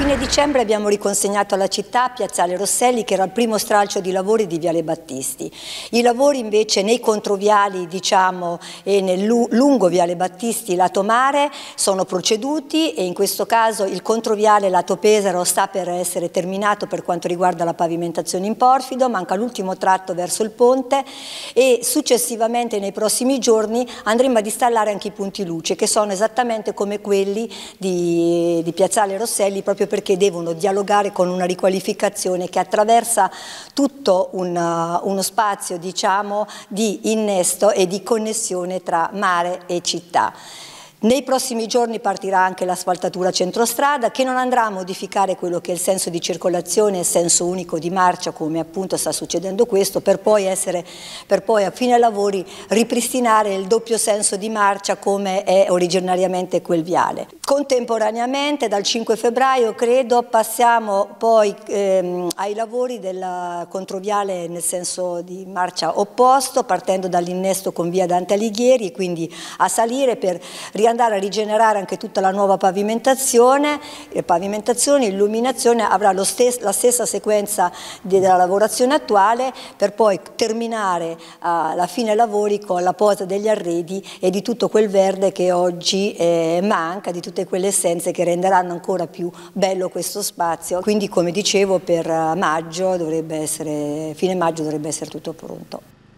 fine dicembre abbiamo riconsegnato alla città Piazzale Rosselli che era il primo stralcio di lavori di Viale Battisti. I lavori invece nei controviali diciamo, e nel lungo Viale Battisti lato mare sono proceduti e in questo caso il controviale lato Pesaro sta per essere terminato per quanto riguarda la pavimentazione in porfido, manca l'ultimo tratto verso il ponte e successivamente nei prossimi giorni andremo ad installare anche i punti luce che sono esattamente come quelli di, di Piazzale Rosselli proprio perché devono dialogare con una riqualificazione che attraversa tutto un, uh, uno spazio diciamo, di innesto e di connessione tra mare e città. Nei prossimi giorni partirà anche l'asfaltatura centrostrada che non andrà a modificare quello che è il senso di circolazione e il senso unico di marcia come appunto sta succedendo questo per poi, essere, per poi a fine lavori ripristinare il doppio senso di marcia come è originariamente quel viale. Contemporaneamente dal 5 febbraio credo passiamo poi ehm, ai lavori del controviale nel senso di marcia opposto partendo dall'innesto con via Dante Alighieri quindi a salire per riattivare andare a rigenerare anche tutta la nuova pavimentazione, pavimentazione illuminazione avrà stes la stessa sequenza della lavorazione attuale per poi terminare alla ah, fine lavori con la posa degli arredi e di tutto quel verde che oggi eh, manca, di tutte quelle essenze che renderanno ancora più bello questo spazio. Quindi come dicevo per ah, maggio dovrebbe essere, fine maggio dovrebbe essere tutto pronto.